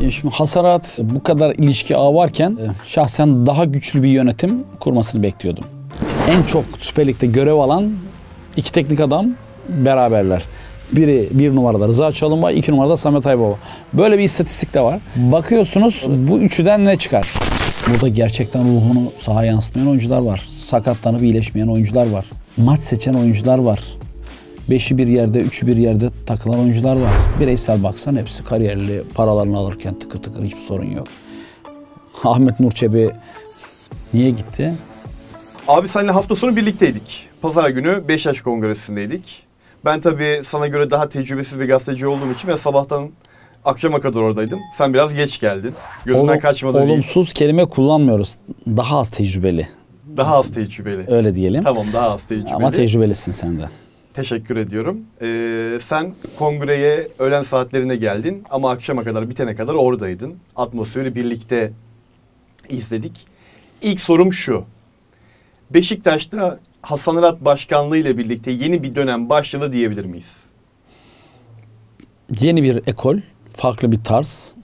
Ee, şimdi hasarat e, bu kadar ilişki ağı varken e, şahsen daha güçlü bir yönetim kurmasını bekliyordum. En çok Süper Lig'de görev alan iki teknik adam beraberler. Biri bir numarada Rıza Çalınbay, iki numarada Samet Aybaba. Böyle bir istatistik de var. Bakıyorsunuz bu üçüden ne çıkar? Burada gerçekten ruhunu sahaya yansıtmayan oyuncular var. Sakatlanıp iyileşmeyen oyuncular var. Maç seçen oyuncular var. Beşi bir yerde, üçü bir yerde takılan oyuncular var. Bireysel baksan hepsi kariyerli. Paralarını alırken tıkır tıkır hiçbir sorun yok. Ahmet Nurçebi niye gitti? Abi seninle hafta sonu birlikteydik. Pazar günü 5 yaş kongresindeydik. Ben tabii sana göre daha tecrübesiz bir gazeteci olduğum için ben sabahtan akşama kadar oradaydım. Sen biraz geç geldin. Gözümden Olum, kaçmadı Olumsuz değil. kelime kullanmıyoruz. Daha az tecrübeli. Daha az tecrübeli. Öyle diyelim. Tamam daha az tecrübeli. Ama tecrübelisin sen de. Teşekkür ediyorum. Ee, sen kongreye öğlen saatlerine geldin ama akşama kadar bitene kadar oradaydın. Atmosferi birlikte izledik. İlk sorum şu. Beşiktaş'ta Hasan Arat Başkanlığı ile birlikte yeni bir dönem başladı diyebilir miyiz? Yeni bir ekol, farklı bir tarz,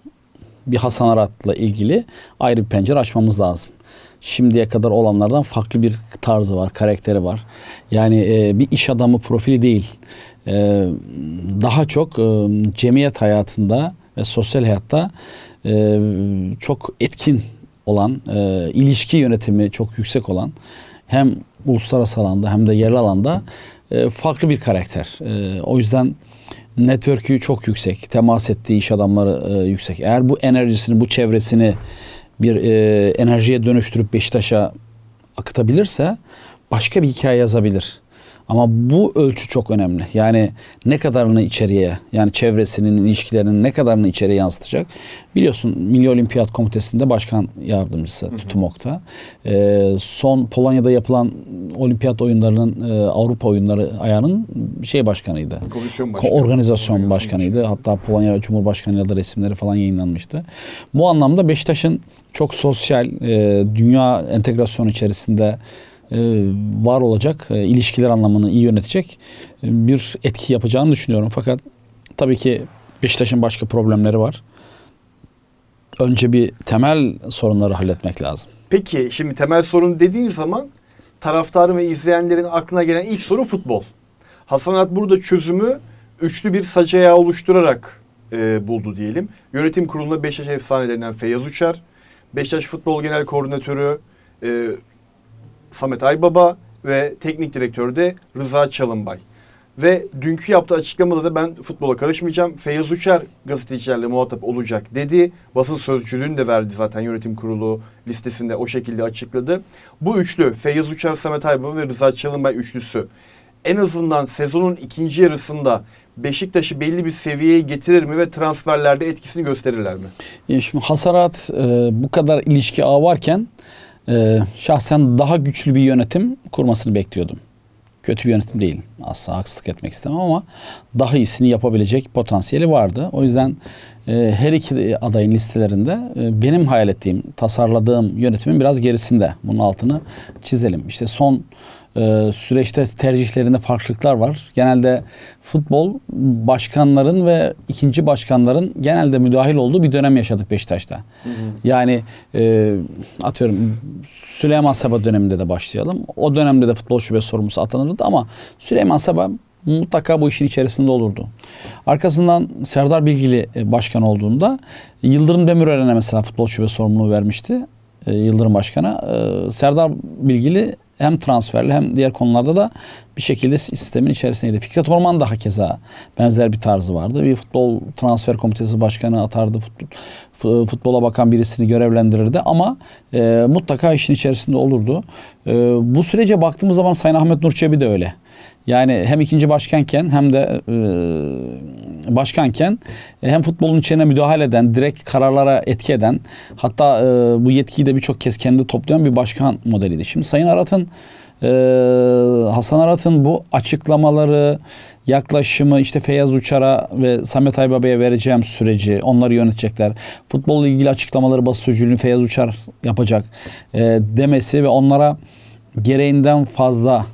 bir Hasan Arat'la ilgili ayrı bir pencere açmamız lazım şimdiye kadar olanlardan farklı bir tarzı var, karakteri var. Yani e, bir iş adamı profili değil. E, daha çok e, cemiyet hayatında ve sosyal hayatta e, çok etkin olan, e, ilişki yönetimi çok yüksek olan hem uluslararası alanda hem de yerli alanda e, farklı bir karakter. E, o yüzden network'ü çok yüksek, temas ettiği iş adamları e, yüksek. Eğer bu enerjisini, bu çevresini bir e, enerjiye dönüştürüp Beşiktaş'a akıtabilirse başka bir hikaye yazabilir. Ama bu ölçü çok önemli. Yani ne kadarını içeriye yani çevresinin ilişkilerinin ne kadarını içeriye yansıtacak. Biliyorsun Milli Olimpiyat Komitesi'nde başkan yardımcısı Tutumok'ta. Ee, son Polonya'da yapılan olimpiyat oyunlarının e, Avrupa oyunları ayağının şey başkanıydı. Komisyon başkanı. Organizasyon başkanıydı. Hatta Polonya Cumhurbaşkanı'yla da resimleri falan yayınlanmıştı. Bu anlamda Beşiktaş'ın çok sosyal, e, dünya entegrasyon içerisinde e, var olacak, e, ilişkiler anlamını iyi yönetecek e, bir etki yapacağını düşünüyorum. Fakat tabii ki Beşiktaş'ın başka problemleri var. Önce bir temel sorunları halletmek lazım. Peki şimdi temel sorun dediğin zaman taraftarın ve izleyenlerin aklına gelen ilk soru futbol. Hasanat burada çözümü üçlü bir sacaya oluşturarak e, buldu diyelim. Yönetim kurulunda Beşiktaş efsanelerinden Feyyaz Uçar, Beşiktaş Futbol Genel Koordinatörü e, Samet Aybaba ve teknik direktör de Rıza Çalınbay. Ve dünkü yaptığı açıklamada da ben futbola karışmayacağım. Feyyaz Uçar gazetecilerle muhatap olacak dedi. Basın sözcülüğünü de verdi zaten yönetim kurulu listesinde o şekilde açıkladı. Bu üçlü Feyyaz Uçar, Samet Aybaba ve Rıza Çalınbay üçlüsü en azından sezonun ikinci yarısında Beşiktaş'ı belli bir seviyeye getirir mi ve transferlerde etkisini gösterirler mi? Ya şimdi hasarat e, bu kadar ilişki ağ varken e, şahsen daha güçlü bir yönetim kurmasını bekliyordum. Kötü bir yönetim değil. Asla haksızlık etmek istemem ama daha iyisini yapabilecek potansiyeli vardı. O yüzden e, her iki adayın listelerinde e, benim hayal ettiğim, tasarladığım yönetimin biraz gerisinde. Bunun altını çizelim. İşte son ee, süreçte tercihlerinde farklılıklar var. Genelde futbol başkanların ve ikinci başkanların genelde müdahil olduğu bir dönem yaşadık Beşiktaş'ta. Hı hı. Yani e, atıyorum Süleyman Saba döneminde de başlayalım. O dönemde de futbol şube sorumlusu atanırdı ama Süleyman Saba mutlaka bu işin içerisinde olurdu. Arkasından Serdar Bilgili e, başkan olduğunda Yıldırım Demirören'e mesela futbol şube sorumluluğu vermişti. E, Yıldırım Başkan'a. E, Serdar Bilgili hem transferle hem diğer konularda da bir şekilde sistemin içerisindeydi. Fikret Orman da hakeza benzer bir tarzı vardı. Bir futbol transfer komitesi başkanı atardı. Futbol, futbola bakan birisini görevlendirirdi ama e, mutlaka işin içerisinde olurdu. E, bu sürece baktığımız zaman Sayın Ahmet Nurçebi de öyle. Yani hem ikinci başkanken hem de e, başkanken e, hem futbolun içine müdahale eden, direkt kararlara etki eden hatta e, bu yetkiyi de birçok kez kendi toplayan bir başkan modeliydi. Şimdi Sayın Arat'ın e, Hasan Arat'ın bu açıklamaları, yaklaşımı işte Feyyaz Uçar'a ve Samet Aybaba'ya vereceğim süreci onları yönetecekler. Futbolla ilgili açıklamaları basıcılığını Feyyaz Uçar yapacak e, demesi ve onlara gereğinden fazla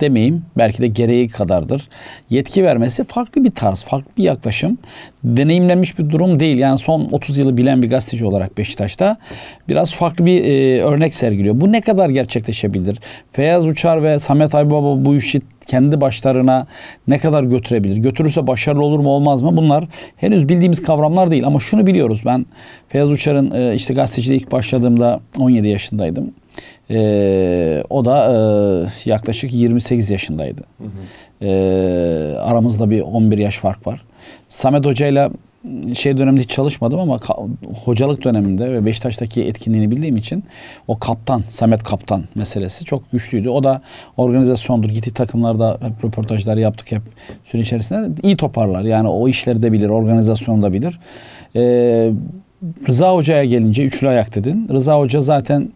demeyeyim belki de gereği kadardır. Yetki vermesi farklı bir tarz, farklı bir yaklaşım. Deneyimlenmiş bir durum değil. Yani son 30 yılı bilen bir gazeteci olarak Beşiktaş'ta biraz farklı bir e, örnek sergiliyor. Bu ne kadar gerçekleşebilir? Feyyaz Uçar ve Samet Aybaba bu işi kendi başlarına ne kadar götürebilir? Götürürse başarılı olur mu olmaz mı? Bunlar henüz bildiğimiz kavramlar değil ama şunu biliyoruz. Ben Feyyaz Uçar'ın e, işte gazeteciliğe ilk başladığımda 17 yaşındaydım. E, o da e, yaklaşık 28 yaşındaydı. Hı hı. E, aramızda bir 11 yaş fark var. Samet hocayla şey döneminde hiç çalışmadım ama hocalık döneminde ve Beşiktaş'taki etkinliğini bildiğim için o kaptan, Samet kaptan meselesi çok güçlüydü. O da organizasyondur. Gitti takımlarda hep röportajlar yaptık hep süre içerisinde. İyi toparlar. Yani o işleri de bilir, organizasyonu da bilir. Ee, Rıza Hoca'ya gelince üçlü ayak dedin. Rıza Hoca zaten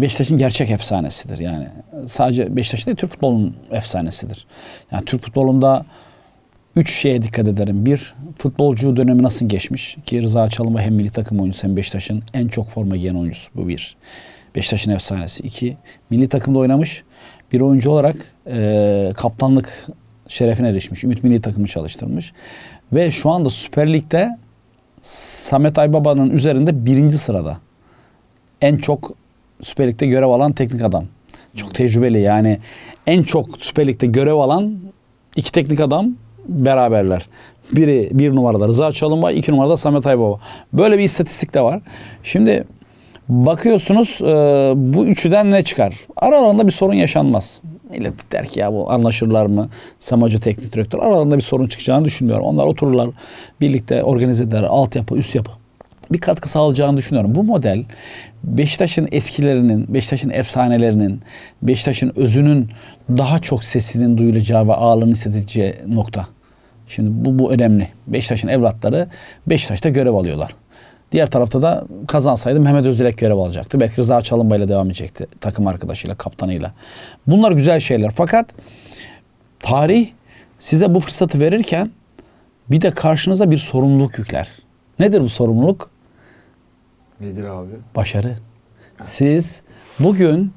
Beşiktaş'ın gerçek efsanesidir. Yani sadece Beşiktaş değil Türk futbolunun efsanesidir. Yani Türk futbolunda üç şeye dikkat ederim. Bir, futbolcu dönemi nasıl geçmiş? Ki Rıza Çalınbay hem milli takım oyuncusu hem Beşiktaş'ın en çok forma giyen oyuncusu. Bu bir. Beşiktaş'ın efsanesi. İki, milli takımda oynamış bir oyuncu olarak e, kaptanlık şerefine erişmiş. Ümit milli takımı çalıştırmış. Ve şu anda Süper Lig'de Samet Aybaba'nın üzerinde birinci sırada. En çok Süper Lig'de görev alan teknik adam. Çok hmm. tecrübeli yani en çok Süper Lig'de görev alan iki teknik adam beraberler. Biri bir numarada Rıza Çalınbay, iki numarada Samet Aybaba. Böyle bir istatistik de var. Şimdi bakıyorsunuz e, bu üçüden ne çıkar? Aralarında bir sorun yaşanmaz. Millet der ki ya bu anlaşırlar mı? Samacı teknik direktör. Aralarında bir sorun çıkacağını düşünmüyorum. Onlar otururlar birlikte organize eder. Altyapı, üst yapı bir katkı sağlayacağını düşünüyorum. Bu model Beşiktaş'ın eskilerinin, Beşiktaş'ın efsanelerinin, Beşiktaş'ın özünün daha çok sesinin duyulacağı ve ağırlığını hissedeceği nokta. Şimdi bu, bu önemli. Beşiktaş'ın evlatları Beşiktaş'ta görev alıyorlar. Diğer tarafta da kazansaydı Mehmet Özdilek görev alacaktı. Belki Rıza Çalınbay'la devam edecekti. Takım arkadaşıyla, kaptanıyla. Bunlar güzel şeyler. Fakat tarih size bu fırsatı verirken bir de karşınıza bir sorumluluk yükler. Nedir bu sorumluluk? Nedir abi? Başarı. Siz bugün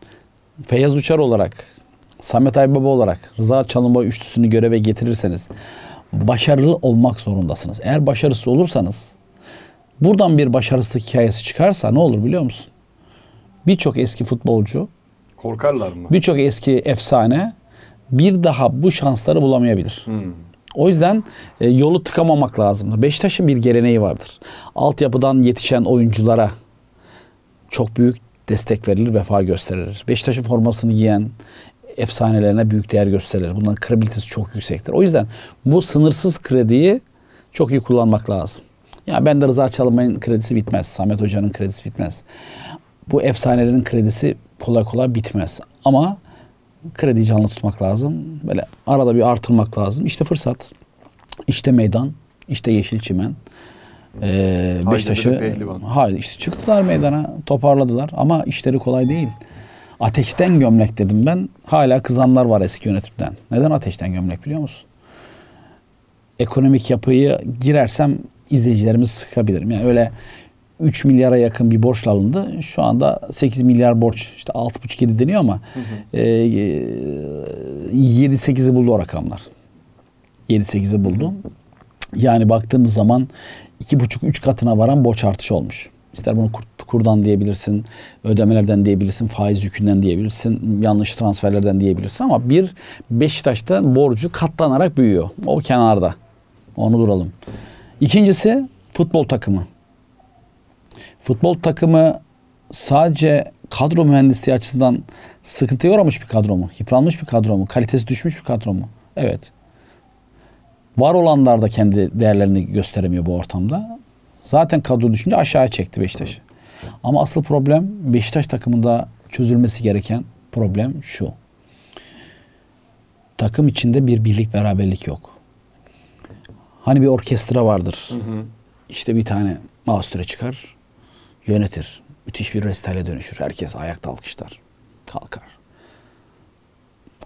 Feyyaz Uçar olarak, Samet Aybaba olarak, Rıza Çalınbay üçlüsünü göreve getirirseniz başarılı olmak zorundasınız. Eğer başarısı olursanız buradan bir başarısızlık hikayesi çıkarsa ne olur biliyor musun? Birçok eski futbolcu korkarlar mı? Birçok eski efsane bir daha bu şansları bulamayabilir. Hmm. O yüzden e, yolu tıkamamak lazımdır. Beşiktaş'ın bir geleneği vardır. Altyapıdan yetişen oyunculara çok büyük destek verilir, vefa gösterilir. Beşiktaş'ın formasını giyen efsanelerine büyük değer gösterilir. Bunların kredibilitesi çok yüksektir. O yüzden bu sınırsız krediyi çok iyi kullanmak lazım. Ya ben de Rıza Çalınmay'ın kredisi bitmez. Samet Hoca'nın kredisi bitmez. Bu efsanelerin kredisi kolay kolay bitmez. Ama Kredi canlı tutmak lazım. Böyle arada bir artırmak lazım. İşte fırsat, işte meydan, işte yeşil çimen. Ee, Beşiktaş'ı hayır işte çıktılar meydana toparladılar ama işleri kolay değil. Ateşten gömlek dedim ben. Hala kızanlar var eski yönetimden. Neden ateşten gömlek biliyor musun? Ekonomik yapıyı girersem izleyicilerimizi sıkabilirim. Yani öyle 3 milyara yakın bir borç alındı. Şu anda 8 milyar borç işte 6,5-7 deniyor ama E, 7-8'i buldu o rakamlar. 7-8'i buldu. Yani baktığımız zaman 2,5-3 katına varan borç artışı olmuş. İster bunu kur, kurdan diyebilirsin, ödemelerden diyebilirsin, faiz yükünden diyebilirsin, yanlış transferlerden diyebilirsin ama bir Beşiktaş'ta borcu katlanarak büyüyor. O kenarda. Onu duralım. İkincisi futbol takımı futbol takımı sadece kadro mühendisliği açısından sıkıntı yormuş bir kadro mu? Yıpranmış bir kadro mu? Kalitesi düşmüş bir kadro mu? Evet. Var olanlar da kendi değerlerini gösteremiyor bu ortamda. Zaten kadro düşünce aşağıya çekti Beşiktaş'ı. Ama asıl problem Beşiktaş takımında çözülmesi gereken problem şu. Takım içinde bir birlik beraberlik yok. Hani bir orkestra vardır. Hı hı. İşte bir tane maestre çıkar yönetir. Müthiş bir restale dönüşür. Herkes ayakta alkışlar. Kalkar.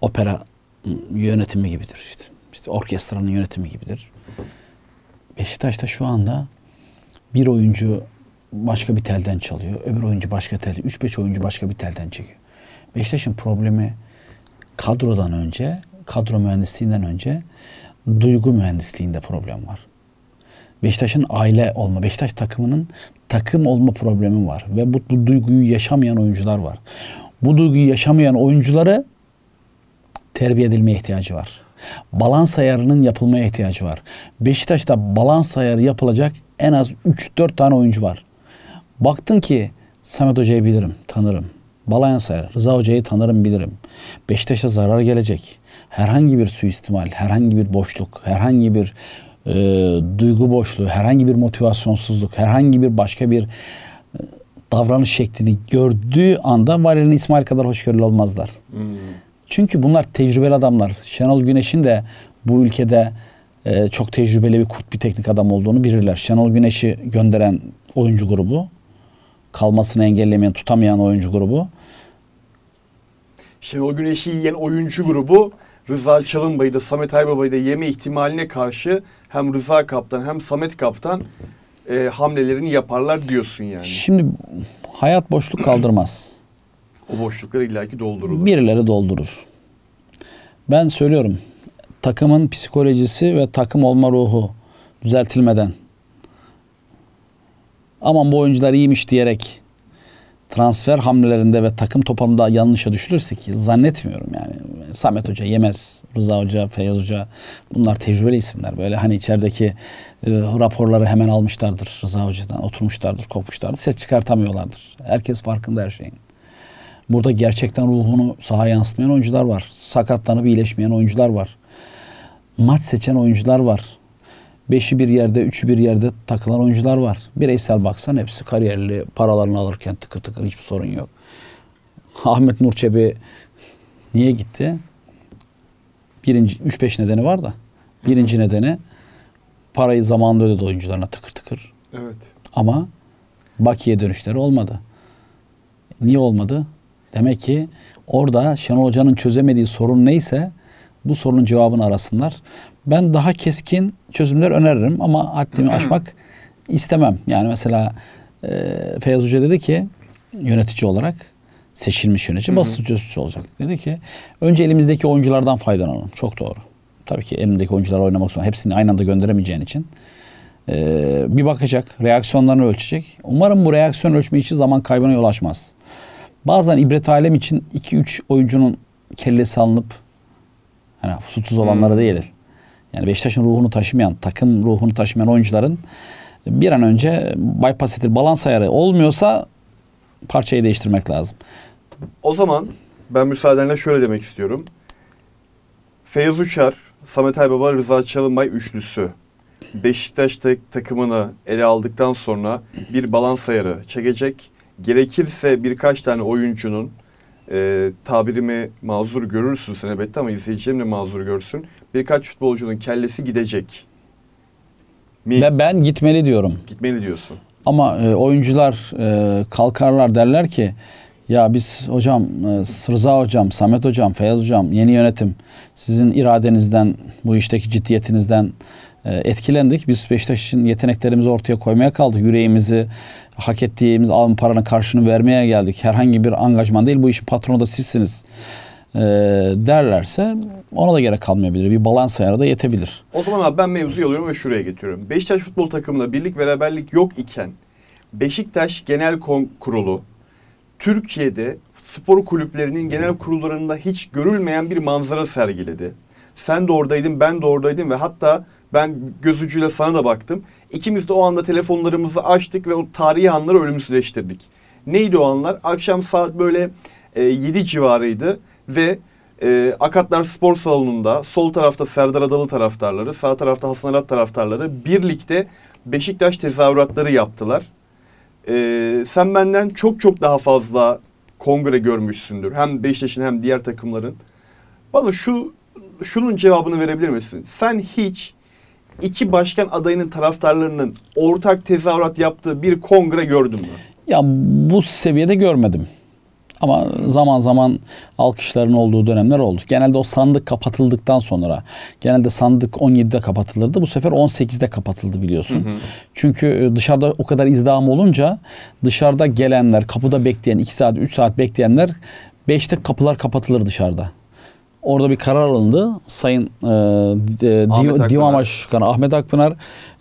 Opera ıı, yönetimi gibidir işte. İşte orkestranın yönetimi gibidir. Beşiktaş'ta şu anda bir oyuncu başka bir telden çalıyor. Öbür oyuncu başka telden. üç beş oyuncu başka bir telden çekiyor. Beşiktaş'ın problemi kadrodan önce, kadro mühendisliğinden önce duygu mühendisliğinde problem var. Beşiktaş'ın aile olma, Beşiktaş takımının takım olma problemi var. Ve bu, bu duyguyu yaşamayan oyuncular var. Bu duyguyu yaşamayan oyuncuları terbiye edilmeye ihtiyacı var. Balans ayarının yapılmaya ihtiyacı var. Beşiktaş'ta balans ayarı yapılacak en az 3-4 tane oyuncu var. Baktın ki Samet Hoca'yı bilirim, tanırım. Balayan sayar. Rıza Hoca'yı tanırım bilirim. Beşiktaş'a zarar gelecek. Herhangi bir suistimal, herhangi bir boşluk, herhangi bir e, duygu boşluğu, herhangi bir motivasyonsuzluk, herhangi bir başka bir e, davranış şeklini gördüğü anda Valerian İsmail kadar hoşgörülü olmazlar. Hmm. Çünkü bunlar tecrübeli adamlar. Şenol Güneş'in de bu ülkede e, çok tecrübeli bir kut bir teknik adam olduğunu bilirler. Şenol Güneş'i gönderen oyuncu grubu, kalmasını engellemeyen, tutamayan oyuncu grubu. Şenol Güneş'i yiyen oyuncu grubu Rıza Çalınbay'ı da Samet Aybaba'yı da yeme ihtimaline karşı hem Rıza Kaptan hem Samet Kaptan e, hamlelerini yaparlar diyorsun yani. Şimdi hayat boşluk kaldırmaz. o boşlukları illaki doldurur. Birileri doldurur. Ben söylüyorum takımın psikolojisi ve takım olma ruhu düzeltilmeden aman bu oyuncular iyiymiş diyerek transfer hamlelerinde ve takım toplamında yanlışa düşülürse ki zannetmiyorum yani. Samet Hoca yemez, Rıza Hoca, Feyyaz Hoca bunlar tecrübeli isimler. Böyle hani içerideki e, raporları hemen almışlardır Rıza Hoca'dan, oturmuşlardır, kopmuşlardır. Ses çıkartamıyorlardır. Herkes farkında her şeyin. Burada gerçekten ruhunu sahaya yansıtmayan oyuncular var. Sakatlanıp iyileşmeyen oyuncular var. Maç seçen oyuncular var. Beşi bir yerde, üçü bir yerde takılan oyuncular var. Bireysel baksan hepsi kariyerli. Paralarını alırken tıkır tıkır hiçbir sorun yok. Ahmet Nurçebi niye gitti? Birinci, üç beş nedeni var da. Birinci nedeni parayı zamanında ödedi oyuncularına tıkır tıkır. Evet. Ama Baki'ye dönüşleri olmadı. Niye olmadı? Demek ki orada Şenol Hoca'nın çözemediği sorun neyse bu sorunun cevabını arasınlar ben daha keskin çözümler öneririm ama haddimi hmm. aşmak istemem. Yani mesela e, Feyyaz Hoca dedi ki yönetici olarak seçilmiş yönetici hmm. basın sözcüsü olacak. Dedi ki önce elimizdeki oyunculardan faydalanalım. Çok doğru. Tabii ki elindeki oyuncular oynamak zorunda. Hepsini aynı anda gönderemeyeceğin için. Ee, bir bakacak, reaksiyonlarını ölçecek. Umarım bu reaksiyon ölçme işi zaman kaybına yol açmaz. Bazen ibret alem için 2-3 oyuncunun kellesi alınıp yani susuz olanlara hmm. değil yani Beşiktaş'ın ruhunu taşımayan, takım ruhunu taşımayan oyuncuların bir an önce bypass edilir. Balans ayarı olmuyorsa parçayı değiştirmek lazım. O zaman ben müsaadenle şöyle demek istiyorum. Feyyaz Uçar, Samet Aybaba, Rıza Çalınbay üçlüsü. Beşiktaş takımını ele aldıktan sonra bir balans ayarı çekecek. Gerekirse birkaç tane oyuncunun e, tabirimi mazur görürsün sen elbette ama izleyicilerim de mazur görsün. Birkaç futbolcunun kellesi gidecek. Mi? Ben, ben gitmeli diyorum. Gitmeli diyorsun. Ama e, oyuncular e, kalkarlar derler ki ya biz hocam, e, hocam, Samet hocam, Feyyaz hocam, yeni yönetim sizin iradenizden, bu işteki ciddiyetinizden ee, etkilendik. Biz Beşiktaş için yeteneklerimizi ortaya koymaya kaldık. Yüreğimizi, hak ettiğimiz alın paranın karşılığını vermeye geldik. Herhangi bir angajman değil. Bu işin patronu da sizsiniz ee, derlerse ona da gerek kalmayabilir. Bir balans ayarı da yetebilir. O zaman abi ben mevzu alıyorum ve şuraya getiriyorum. Beşiktaş futbol takımında birlik beraberlik yok iken Beşiktaş Genel Kurulu Türkiye'de spor kulüplerinin genel kurullarında hiç görülmeyen bir manzara sergiledi. Sen de oradaydın, ben de oradaydım ve hatta ben gözücüyle sana da baktım. İkimiz de o anda telefonlarımızı açtık ve o tarihi anları ölümsüzleştirdik. Neydi o anlar? Akşam saat böyle e, 7 civarıydı ve e, Akatlar Spor Salonu'nda sol tarafta Serdar Adalı taraftarları, sağ tarafta Hasan Arat taraftarları birlikte Beşiktaş tezahüratları yaptılar. E, sen benden çok çok daha fazla kongre görmüşsündür. Hem Beşiktaş'ın hem diğer takımların. Bana şu şunun cevabını verebilir misin? Sen hiç iki başkan adayının taraftarlarının ortak tezahürat yaptığı bir kongre gördün mü? Ya bu seviyede görmedim. Ama zaman zaman alkışların olduğu dönemler oldu. Genelde o sandık kapatıldıktan sonra genelde sandık 17'de kapatılırdı. Bu sefer 18'de kapatıldı biliyorsun. Hı hı. Çünkü e, dışarıda o kadar izdiham olunca dışarıda gelenler, kapıda bekleyen 2 saat 3 saat bekleyenler 5'te kapılar kapatılır dışarıda. Orada bir karar alındı. Sayın e, Di, e, Divan Başkanı Ahmet Akpınar,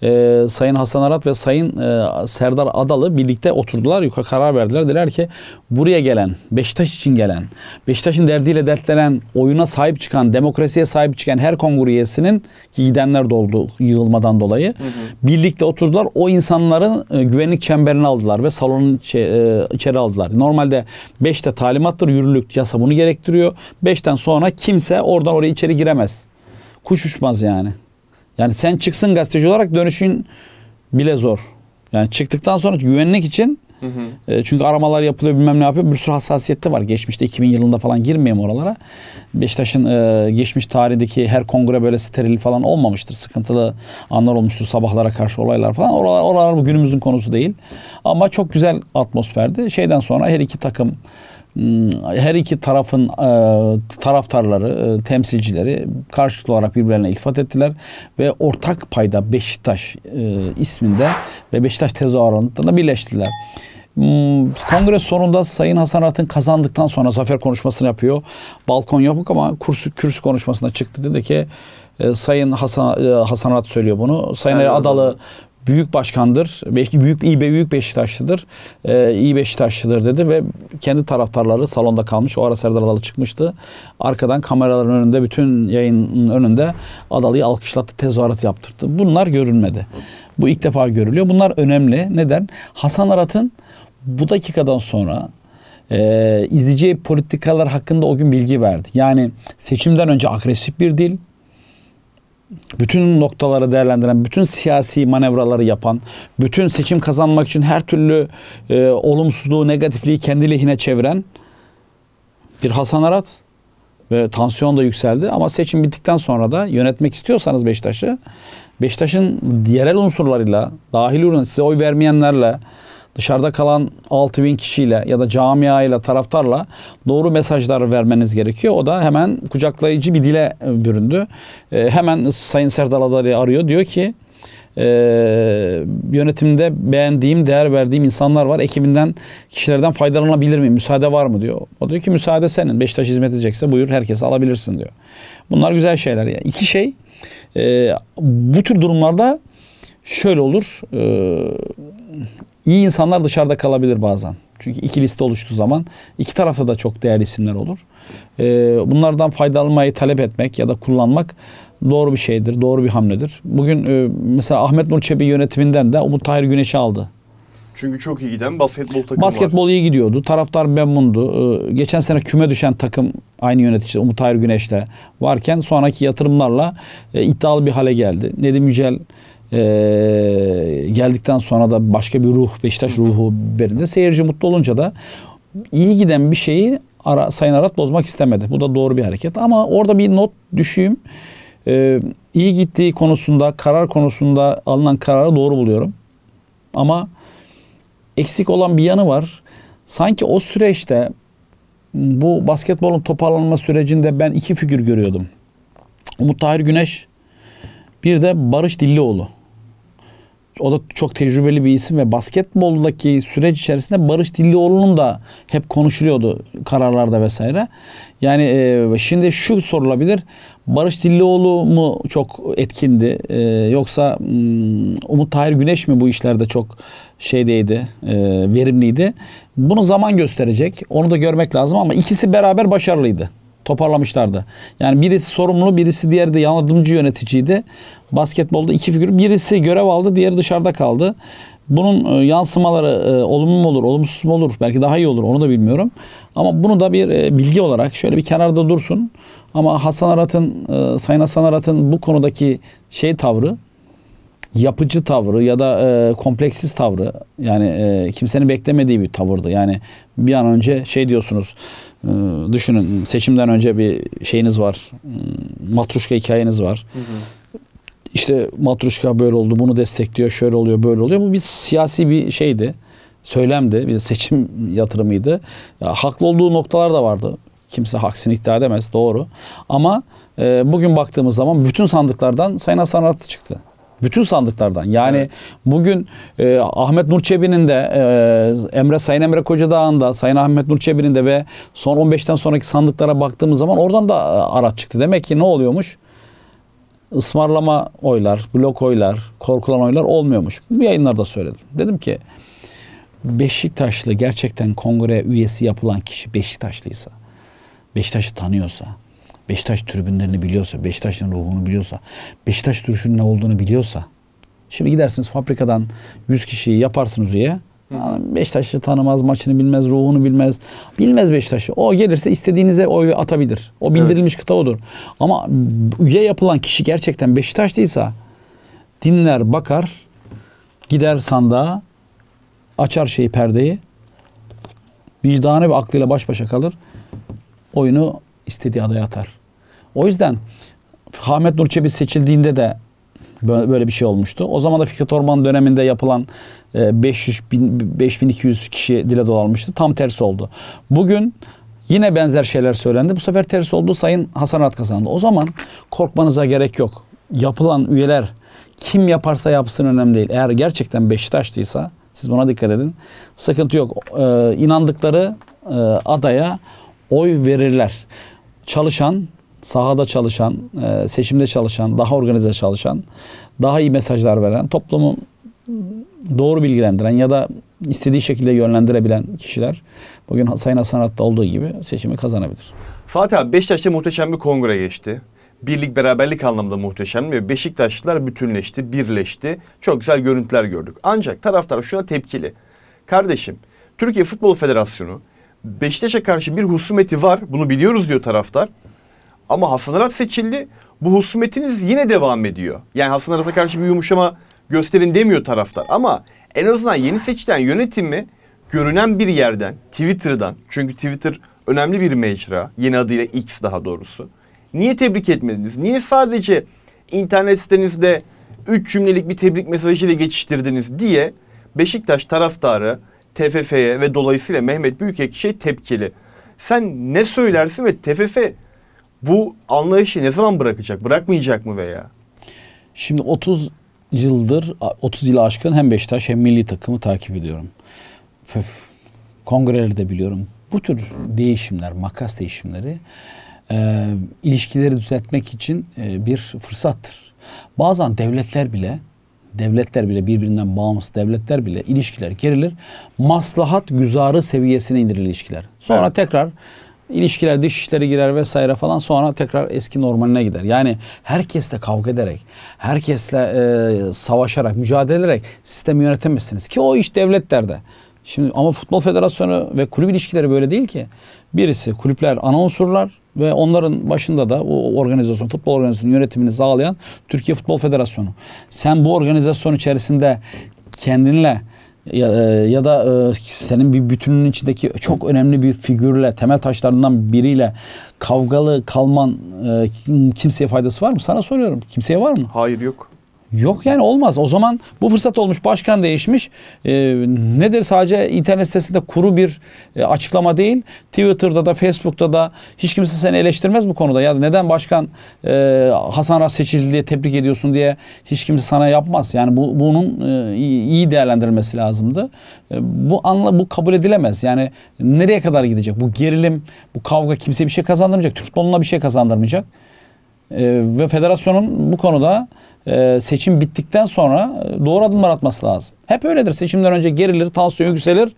e, Sayın Hasan Arat ve Sayın e, Serdar Adalı birlikte oturdular. Yukarı karar verdiler. Diler ki buraya gelen, Beşiktaş için gelen, Beşiktaş'ın derdiyle dertlenen, oyuna sahip çıkan, demokrasiye sahip çıkan her kongre üyesinin ki gidenler de oldu yığılmadan dolayı. Hı hı. Birlikte oturdular. O insanların e, güvenlik çemberine aldılar ve salonun içi, e, içeri aldılar. Normalde 5'te talimattır, yürürlük yasa bunu gerektiriyor. 5'ten sonra kim kimse oradan oraya içeri giremez. Kuş uçmaz yani. Yani sen çıksın gazeteci olarak dönüşün bile zor. Yani çıktıktan sonra güvenlik için Hı hı. E, çünkü aramalar yapılıyor bilmem ne yapıyor. Bir sürü hassasiyette var. Geçmişte 2000 yılında falan girmeyeyim oralara. Beşiktaş'ın e, geçmiş tarihindeki her kongre böyle steril falan olmamıştır. Sıkıntılı anlar olmuştur sabahlara karşı olaylar falan. Oralar, oralar bu günümüzün konusu değil. Ama çok güzel atmosferdi. Şeyden sonra her iki takım Hmm, her iki tarafın e, taraftarları, e, temsilcileri karşılıklı olarak birbirlerine iltifat ettiler ve ortak payda Beşiktaş e, isminde ve Beşiktaş tezahüratında birleştiler. Hmm, Kongre sonunda Sayın Hasan Arat'ın kazandıktan sonra zafer konuşmasını yapıyor. Balkon yapık ama kursu kürsü konuşmasına çıktı. Dedi ki Sayın Hasan Hasan Arat söylüyor bunu. Sayın Ali Adalı büyük başkandır. Belki büyük iyi büyük Beşiktaşlıdır. E, iyi Beşiktaşlıdır dedi ve kendi taraftarları salonda kalmış. O ara Serdar Adalı çıkmıştı. Arkadan kameraların önünde bütün yayının önünde Adalı'yı alkışlattı, tezahürat yaptırdı. Bunlar görülmedi. Bu ilk defa görülüyor. Bunlar önemli. Neden? Hasan Arat'ın bu dakikadan sonra e, izleyeceği politikalar hakkında o gün bilgi verdi. Yani seçimden önce agresif bir dil, bütün noktaları değerlendiren, bütün siyasi manevraları yapan, bütün seçim kazanmak için her türlü e, olumsuzluğu, negatifliği kendi lehine çeviren bir Hasan Arat ve tansiyon da yükseldi. Ama seçim bittikten sonra da yönetmek istiyorsanız Beşiktaş'ı, Beşiktaş'ın yerel unsurlarıyla, dahil ürün size oy vermeyenlerle, dışarıda kalan 6 bin kişiyle ya da camiayla, taraftarla doğru mesajlar vermeniz gerekiyor. O da hemen kucaklayıcı bir dile e, büründü. E, hemen Sayın Serdal Adalı'yı arıyor. Diyor ki e, yönetimde beğendiğim, değer verdiğim insanlar var. Ekibinden, kişilerden faydalanabilir miyim? Müsaade var mı diyor. O diyor ki müsaade senin. Beşiktaş hizmet edecekse buyur herkes alabilirsin diyor. Bunlar güzel şeyler. Yani iki şey e, bu tür durumlarda şöyle olur. E, iyi insanlar dışarıda kalabilir bazen. Çünkü iki liste oluştuğu zaman iki tarafta da çok değerli isimler olur. Ee, bunlardan faydalanmayı talep etmek ya da kullanmak doğru bir şeydir, doğru bir hamledir. Bugün e, mesela Ahmet Nur Çebi yönetiminden de Umut Tahir Güneş'i aldı. Çünkü çok iyi giden basketbol takımı Basketbol var. iyi gidiyordu. Taraftar memnundu. Ee, geçen sene küme düşen takım aynı yönetici Umut Hayır Güneş'te varken sonraki yatırımlarla e, iddialı bir hale geldi. Nedim Yücel e, geldikten sonra da başka bir ruh Beşiktaş ruhu berinde seyirci mutlu olunca da iyi giden bir şeyi ara, Sayın Arat bozmak istemedi. Bu da doğru bir hareket ama orada bir not düşeyim. E, iyi gittiği konusunda karar konusunda alınan kararı doğru buluyorum. Ama eksik olan bir yanı var. Sanki o süreçte bu basketbolun toparlanma sürecinde ben iki figür görüyordum. Umut Tahir Güneş bir de Barış Dillioğlu o da çok tecrübeli bir isim ve basketboldaki süreç içerisinde Barış Dillioğlu'nun da hep konuşuluyordu kararlarda vesaire. Yani e, şimdi şu sorulabilir. Barış Dillioğlu mu çok etkindi e, yoksa um, Umut Tahir Güneş mi bu işlerde çok şeydeydi, e, verimliydi? Bunu zaman gösterecek. Onu da görmek lazım ama ikisi beraber başarılıydı toparlamışlardı. Yani birisi sorumlu, birisi diğeri de yardımcı yöneticiydi. Basketbolda iki figür. Birisi görev aldı, diğeri dışarıda kaldı. Bunun e, yansımaları e, olumlu mu olur, olumsuz mu olur? Belki daha iyi olur, onu da bilmiyorum. Ama bunu da bir e, bilgi olarak şöyle bir kenarda dursun. Ama Hasan Arat'ın, Sayın Hasan Arat'ın bu konudaki şey tavrı, yapıcı tavrı ya da e, kompleksiz tavrı yani e, kimsenin beklemediği bir tavırdı. Yani bir an önce şey diyorsunuz e, düşünün seçimden önce bir şeyiniz var matruşka hikayeniz var. Hı hı. İşte matruşka böyle oldu bunu destekliyor şöyle oluyor böyle oluyor. Bu bir siyasi bir şeydi söylemdi bir seçim yatırımıydı. Ya, haklı olduğu noktalar da vardı. Kimse haksini iddia edemez doğru ama e, bugün baktığımız zaman bütün sandıklardan Sayın Hasan Aratlı çıktı. Bütün sandıklardan. Yani evet. bugün e, Ahmet Nur Çebi'nin de e, Emre Sayın Emre Kocadağ'ın da Sayın Ahmet Nur Çebi'nin de ve son 15'ten sonraki sandıklara baktığımız zaman oradan da e, araç çıktı. Demek ki ne oluyormuş? Ismarlama oylar, blok oylar, korkulan oylar olmuyormuş. Bu yayınlarda söyledim. Dedim ki Beşiktaşlı gerçekten kongre üyesi yapılan kişi Beşiktaşlıysa, Beşiktaş'ı tanıyorsa, Beşiktaş tribünlerini biliyorsa, Beşiktaş'ın ruhunu biliyorsa, Beşiktaş duruşunun ne olduğunu biliyorsa. Şimdi gidersiniz fabrikadan 100 kişiyi yaparsınız diye Beşiktaş'ı tanımaz, maçını bilmez, ruhunu bilmez. Bilmez Beşiktaş'ı. O gelirse istediğinize oy atabilir. O bildirilmiş evet. kıta odur. Ama üye yapılan kişi gerçekten Beşiktaşlıysa dinler, bakar, gider sandığa, açar şeyi perdeyi, vicdanı ve aklıyla baş başa kalır. Oyunu istediği adaya atar. O yüzden Ahmet Nur Çebi seçildiğinde de böyle bir şey olmuştu. O zaman da Fikret Orman döneminde yapılan 500 e, bin, 5200 kişi dile dolanmıştı. Tam tersi oldu. Bugün yine benzer şeyler söylendi. Bu sefer tersi oldu. Sayın Hasan Arat kazandı. O zaman korkmanıza gerek yok. Yapılan üyeler kim yaparsa yapsın önemli değil. Eğer gerçekten Beşiktaşlıysa siz buna dikkat edin. Sıkıntı yok. Ee, inandıkları e, adaya oy verirler çalışan, sahada çalışan, e, seçimde çalışan, daha organize çalışan, daha iyi mesajlar veren, toplumu doğru bilgilendiren ya da istediği şekilde yönlendirebilen kişiler bugün Sayın Hasan Arat'ta olduğu gibi seçimi kazanabilir. Fatih abi Beşiktaş'ta muhteşem bir kongre geçti. Birlik beraberlik anlamında muhteşem ve Beşiktaşlılar bütünleşti, birleşti. Çok güzel görüntüler gördük. Ancak taraftar şuna tepkili. Kardeşim Türkiye Futbol Federasyonu Beşiktaş'a karşı bir husumeti var. Bunu biliyoruz diyor taraftar. Ama Hasan Arat seçildi. Bu husumetiniz yine devam ediyor. Yani Hasan Arat'a karşı bir yumuşama gösterin demiyor taraftar. Ama en azından yeni seçilen yönetimi görünen bir yerden, Twitter'dan. Çünkü Twitter önemli bir mecra. Yeni adıyla X daha doğrusu. Niye tebrik etmediniz? Niye sadece internet sitenizde 3 cümlelik bir tebrik mesajıyla geçiştirdiniz diye Beşiktaş taraftarı TFF'ye ve dolayısıyla Mehmet Büyükekşi'ye şey tepkili. Sen ne söylersin ve TFF bu anlayışı ne zaman bırakacak? Bırakmayacak mı veya? Şimdi 30 yıldır 30 yılı aşkın hem Beşiktaş hem milli takımı takip ediyorum. Kongreleri de biliyorum. Bu tür değişimler, makas değişimleri e, ilişkileri düzeltmek için e, bir fırsattır. Bazen devletler bile devletler bile birbirinden bağımsız devletler bile ilişkiler gerilir. Maslahat güzarı seviyesine indirilir ilişkiler. Sonra evet. tekrar ilişkiler dış işleri girer vesaire falan sonra tekrar eski normaline gider. Yani herkesle kavga ederek, herkesle e, savaşarak, mücadele ederek sistemi yönetemezsiniz ki o iş devletlerde. Şimdi ama futbol federasyonu ve kulüp ilişkileri böyle değil ki. Birisi kulüpler ana unsurlar, ve onların başında da o organizasyon, futbol organizasyonun yönetimini sağlayan Türkiye Futbol Federasyonu. Sen bu organizasyon içerisinde kendinle ya, e, ya da e, senin bir bütünün içindeki çok önemli bir figürle, temel taşlarından biriyle kavgalı kalman e, kimseye faydası var mı? Sana soruyorum. Kimseye var mı? Hayır yok. Yok yani olmaz. O zaman bu fırsat olmuş, başkan değişmiş. E, nedir sadece internet sitesinde kuru bir e, açıklama değil. Twitter'da da, Facebook'ta da hiç kimse seni eleştirmez bu konuda. Ya neden başkan e, Hasan Aras seçildi diye tebrik ediyorsun diye hiç kimse sana yapmaz. Yani bu, bunun e, iyi değerlendirilmesi lazımdı. E, bu anla bu kabul edilemez. Yani nereye kadar gidecek? Bu gerilim, bu kavga kimseye bir şey kazandırmayacak. Türk futboluna bir şey kazandırmayacak. Ee, ve federasyonun bu konuda e, seçim bittikten sonra e, doğru adımlar atması lazım. Hep öyledir. Seçimden önce gerilir, tansiyon yükselir.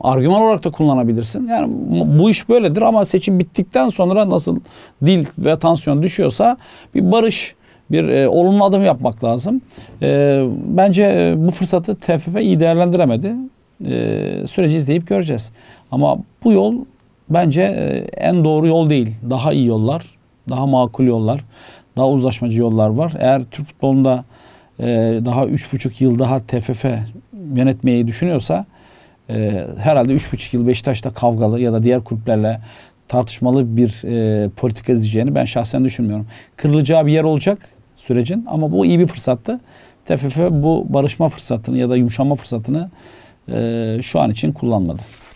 Argüman olarak da kullanabilirsin. Yani bu iş böyledir ama seçim bittikten sonra nasıl dil ve tansiyon düşüyorsa bir barış, bir e, olumlu adım yapmak lazım. E, bence e, bu fırsatı TFF iyi değerlendiremedi. E, süreci izleyip göreceğiz. Ama bu yol bence en doğru yol değil. Daha iyi yollar daha makul yollar, daha uzlaşmacı yollar var. Eğer Türk futbolunda e, daha 3,5 yıl daha TFF yönetmeyi düşünüyorsa e, herhalde 3,5 yıl Beşiktaş'ta kavgalı ya da diğer kulüplerle tartışmalı bir e, politika izleyeceğini ben şahsen düşünmüyorum. Kırılacağı bir yer olacak sürecin ama bu iyi bir fırsattı. TFF bu barışma fırsatını ya da yumuşama fırsatını e, şu an için kullanmadı.